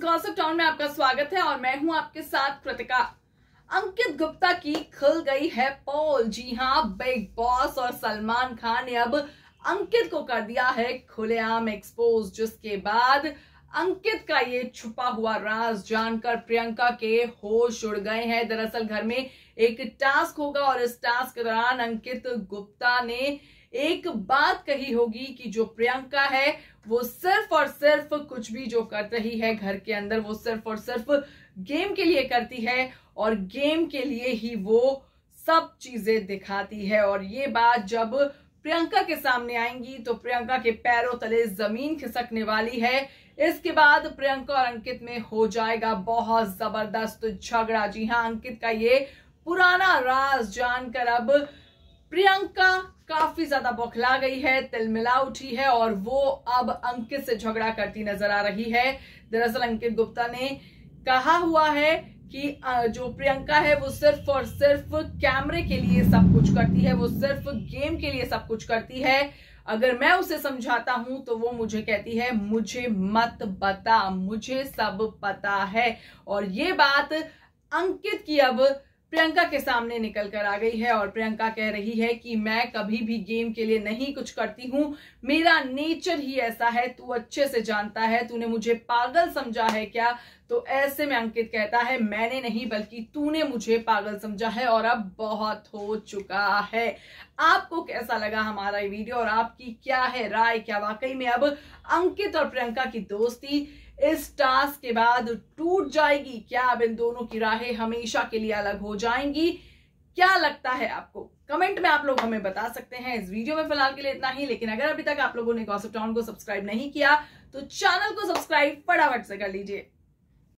gossip town में आपका स्वागत है और मैं हूं आपके साथ कृतिका अंकित गुप्ता की खुल गई है पोल जी हां बिग बॉस और सलमान खान ने अब अंकित को कर दिया है खुलेआम एक्सपोज जिसके बाद अंकित का ये छुपा हुआ राज जानकर प्रियंका के होश उड़ गए हैं दरअसल घर में एक टास्क होगा और इस टास्क के दौरान अंकित गुप्ता ने एक बात कही होगी कि जो प्रियंका है वो सिर्फ और सिर्फ कुछ भी जो कर रही है घर के अंदर वो सिर्फ और सिर्फ गेम के लिए करती है और गेम के लिए ही वो सब चीजें दिखाती है और ये बात जब प्रियंका के सामने आएंगी तो प्रियंका के पैरों तले जमीन खिसकने वाली है इसके बाद प्रियंका और अंकित में हो जाएगा बहुत जबरदस्त झगड़ा जी हाँ अंकित का ये पुराना राज जानकर अब प्रियंका काफी ज्यादा बौखला गई है तिलमिला उठी है और वो अब अंकित से झगड़ा करती नजर आ रही है दरअसल अंकित गुप्ता ने कहा हुआ है कि जो प्रियंका है वो सिर्फ और सिर्फ कैमरे के लिए सब कुछ करती है वो सिर्फ गेम के लिए सब कुछ करती है अगर मैं उसे समझाता हूं तो वो मुझे कहती है मुझे मत बता मुझे सब पता है और ये बात अंकित की अब प्रियंका के सामने निकल कर आ गई है और प्रियंका कह रही है कि मैं कभी भी गेम के लिए नहीं कुछ करती हूँ मेरा नेचर ही ऐसा है तू अच्छे से जानता है तूने मुझे पागल समझा है क्या तो ऐसे में अंकित कहता है मैंने नहीं बल्कि तूने मुझे पागल समझा है और अब बहुत हो चुका है आपको कैसा लगा हमारा ये वीडियो और आपकी क्या है राय क्या वाकई में अब अंकित और प्रियंका की दोस्ती इस टास्क के बाद टूट जाएगी क्या अब इन दोनों की राहें हमेशा के लिए अलग हो जाएंगी क्या लगता है आपको कमेंट में आप लोग हमें बता सकते हैं इस वीडियो में फिलहाल के लिए इतना ही लेकिन अगर अभी तक आप लोगों ने गॉसिप टाउन को सब्सक्राइब नहीं किया तो चैनल को सब्सक्राइब फटाफट से कर लीजिए